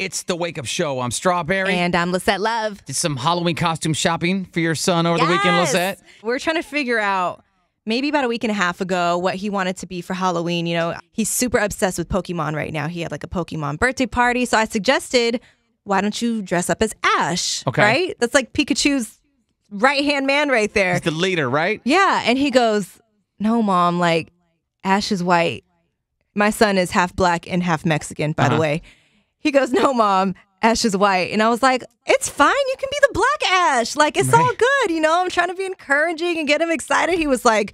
It's the Wake Up Show. I'm Strawberry. And I'm Lisette Love. Did some Halloween costume shopping for your son over yes! the weekend, Lisette? We're trying to figure out maybe about a week and a half ago what he wanted to be for Halloween. You know, he's super obsessed with Pokemon right now. He had like a Pokemon birthday party. So I suggested, why don't you dress up as Ash? Okay. Right? That's like Pikachu's right hand man right there. He's the leader, right? Yeah. And he goes, no, mom, like Ash is white. My son is half black and half Mexican, by uh-huh. the way. He goes, No, mom, Ash is white. And I was like, It's fine. You can be the black Ash. Like, it's right. all good. You know, I'm trying to be encouraging and get him excited. He was like,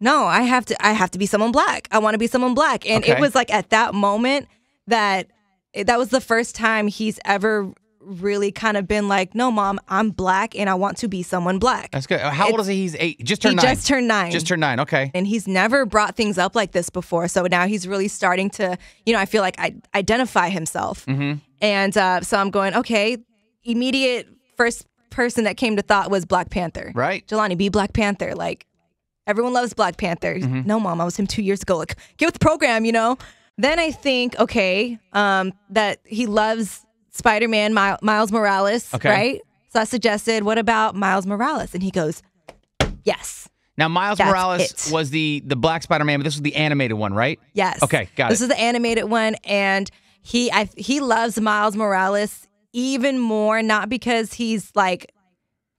no, I have to I have to be someone black. I want to be someone black. And okay. it was like at that moment that that was the first time he's ever really kind of been like, no, mom, I'm black and I want to be someone black. That's good. How it's, old is he? He's eight. Just turned he nine. Just turned nine. Just turned nine. Okay. And he's never brought things up like this before. So now he's really starting to, you know, I feel like I identify himself. Mm-hmm. And uh, so I'm going, okay, immediate first person that came to thought was Black Panther. Right. Jelani, be Black Panther. Like, everyone loves Black Panther. Mm-hmm. No, mom, I was him two years ago. Like, get with the program, you know? Then I think, okay, um, that he loves Spider Man, My- Miles Morales, okay. right? So I suggested, what about Miles Morales? And he goes, yes. Now, Miles That's Morales it. was the the Black Spider Man, but this was the animated one, right? Yes. Okay, got this it. This is the animated one, and he I, he loves Miles Morales even more, not because he's like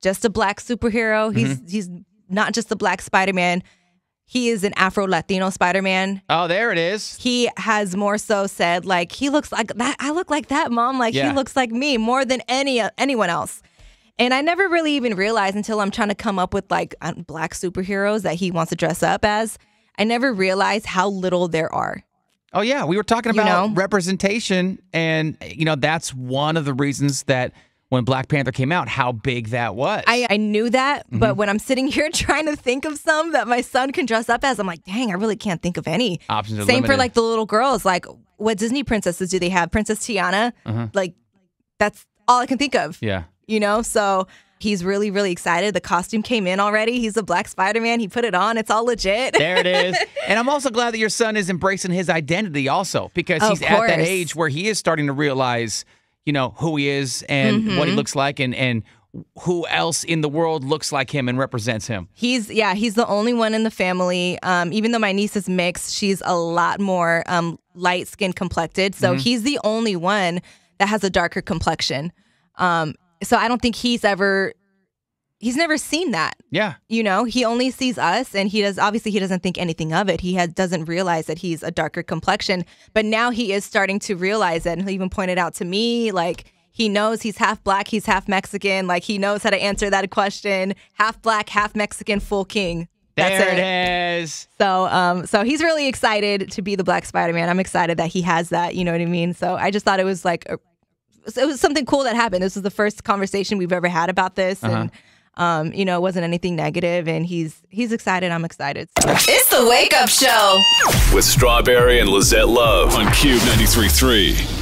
just a black superhero. He's mm-hmm. he's not just the black Spider Man, he is an Afro Latino Spider Man. Oh, there it is. He has more so said like he looks like that. I look like that, mom. Like yeah. he looks like me more than any uh, anyone else. And I never really even realized until I'm trying to come up with like uh, black superheroes that he wants to dress up as. I never realized how little there are. Oh yeah, we were talking about you know? representation, and you know that's one of the reasons that when Black Panther came out, how big that was. I, I knew that, mm-hmm. but when I'm sitting here trying to think of some that my son can dress up as, I'm like, dang, I really can't think of any. Options Same for like the little girls. Like, what Disney princesses do they have? Princess Tiana. Uh-huh. Like, that's all I can think of. Yeah. You know, so He's really, really excited. The costume came in already. He's a black Spider Man. He put it on. It's all legit. there it is. And I'm also glad that your son is embracing his identity also because he's at that age where he is starting to realize you know, who he is and mm-hmm. what he mm-hmm. looks like and and who else in the world looks like him and represents him. He's yeah, he's the only one in the family. Um, even though my niece is mixed, she's a lot more um, light skin complected. So mm-hmm. he's the only one that has a darker complexion. Um, so I don't think he's ever he's never seen that. Yeah. You know, he only sees us and he does obviously he doesn't think anything of it. He has doesn't realize that he's a darker complexion, but now he is starting to realize it and he even pointed out to me like he knows he's half black, he's half Mexican, like he knows how to answer that question. Half black, half Mexican, full king. That's there it, it is. So, um, so he's really excited to be the Black Spider Man. I'm excited that he has that. You know what I mean? So I just thought it was like, a, it was something cool that happened. This was the first conversation we've ever had about this, uh-huh. and um, you know, it wasn't anything negative, and he's he's excited. I'm excited. So. It's the wake up show with Strawberry and Lizette Love on Cube 93.3.